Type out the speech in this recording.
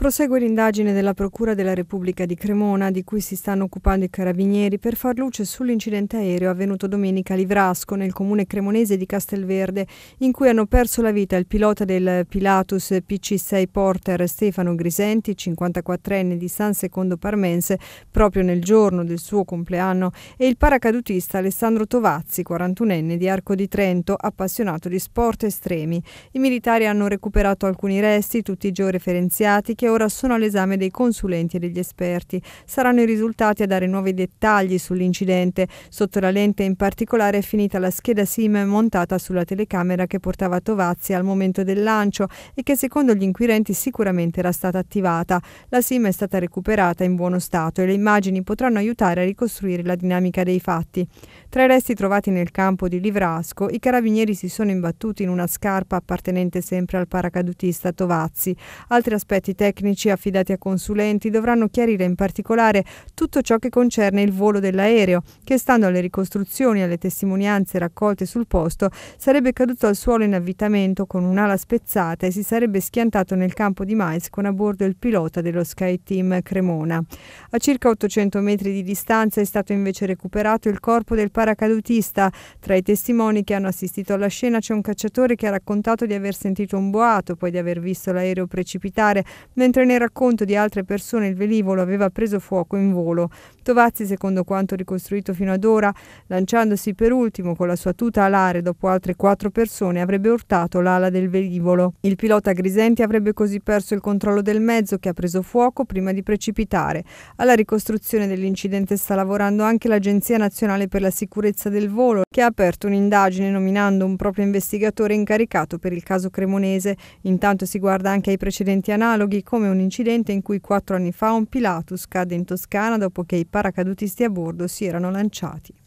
Prosegue l'indagine della Procura della Repubblica di Cremona, di cui si stanno occupando i carabinieri, per far luce sull'incidente aereo avvenuto domenica a Livrasco, nel comune cremonese di Castelverde, in cui hanno perso la vita il pilota del Pilatus PC6 Porter Stefano Grisenti, 54enne di San Secondo Parmense, proprio nel giorno del suo compleanno, e il paracadutista Alessandro Tovazzi, 41enne di Arco di Trento, appassionato di sport estremi. I militari hanno recuperato alcuni resti, tutti georeferenziati, che ora sono all'esame dei consulenti e degli esperti. Saranno i risultati a dare nuovi dettagli sull'incidente. Sotto la lente in particolare è finita la scheda SIM montata sulla telecamera che portava Tovazzi al momento del lancio e che secondo gli inquirenti sicuramente era stata attivata. La SIM è stata recuperata in buono stato e le immagini potranno aiutare a ricostruire la dinamica dei fatti. Tra i resti trovati nel campo di Livrasco, i carabinieri si sono imbattuti in una scarpa appartenente sempre al paracadutista Tovazzi. Altri aspetti tecnici tecnici affidati a consulenti dovranno chiarire in particolare tutto ciò che concerne il volo dell'aereo, che stando alle ricostruzioni e alle testimonianze raccolte sul posto sarebbe caduto al suolo in avvitamento con un'ala spezzata e si sarebbe schiantato nel campo di mais con a bordo il pilota dello Sky Team Cremona. A circa 800 metri di distanza è stato invece recuperato il corpo del paracadutista. Tra i testimoni che hanno assistito alla scena c'è un cacciatore che ha raccontato di aver sentito un boato, poi di aver visto l'aereo precipitare, mentre Mentre nel racconto di altre persone il velivolo aveva preso fuoco in volo, Tovazzi, secondo quanto ricostruito fino ad ora, lanciandosi per ultimo con la sua tuta alare dopo altre quattro persone, avrebbe urtato l'ala del velivolo. Il pilota Grisenti avrebbe così perso il controllo del mezzo che ha preso fuoco prima di precipitare. Alla ricostruzione dell'incidente sta lavorando anche l'Agenzia Nazionale per la Sicurezza del Volo, che ha aperto un'indagine nominando un proprio investigatore incaricato per il caso cremonese. Intanto si guarda anche ai precedenti analoghi come come un incidente in cui quattro anni fa un Pilatus cadde in Toscana dopo che i paracadutisti a bordo si erano lanciati.